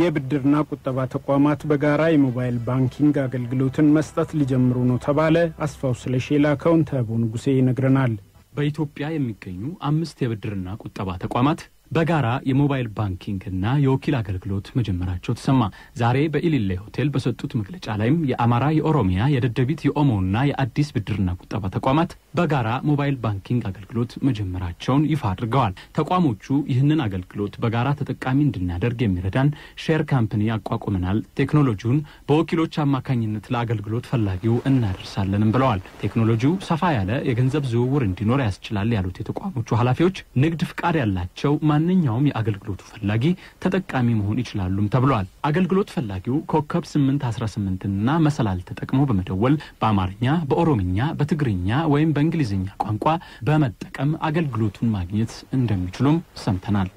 የብድርና ቁጠባ ተቋማት በጋራ የሞባይል ባንኪንግ አገልግሎትን መስጠት ሊጀምሩ ነው ተባለ። አስፋው ስለሺ የላከውን ተቦ ንጉሴ ይነግረናል። በኢትዮጵያ የሚገኙ አምስት የብድርና ቁጠባ ተቋማት በጋራ የሞባይል ባንኪንግና የወኪል አገልግሎት መጀመራቸው ተሰማ። ዛሬ በኢሊሌ ሆቴል በሰጡት መግለጫ ላይም የአማራ፣ የኦሮሚያ፣ የደደቢት፣ የኦሞና የአዲስ ብድርና ቁጠባ ተቋማት በጋራ ሞባይል ባንኪንግ አገልግሎት መጀመራቸውን ይፋ አድርገዋል። ተቋሞቹ ይህንን አገልግሎት በጋራ ተጠቃሚ እንድናደርግ የሚረዳን ሼር ካምፕኒ አቋቁመናል። ቴክኖሎጂውን በወኪሎች አማካኝነት ለአገልግሎት ፈላጊው እናደርሳለንም ብለዋል። ቴክኖሎጂው ሰፋ ያለ የገንዘብ ዝውውር እንዲኖር ያስችላል ያሉት የተቋሞቹ ኃላፊዎች ንግድ ፍቃድ ያላቸው ማንኛውም የአገልግሎቱ ፈላጊ ተጠቃሚ መሆን ይችላሉም ተብሏል። አገልግሎት ፈላጊው ኮከብ 818 ና መሰላል ተጠቅሞ በመደወል በአማርኛ፣ በኦሮምኛ፣ በትግርኛ ወይም በ የእንግሊዝኛ ቋንቋ በመጠቀም አገልግሎቱን ማግኘት እንደሚችሉም ሰምተናል።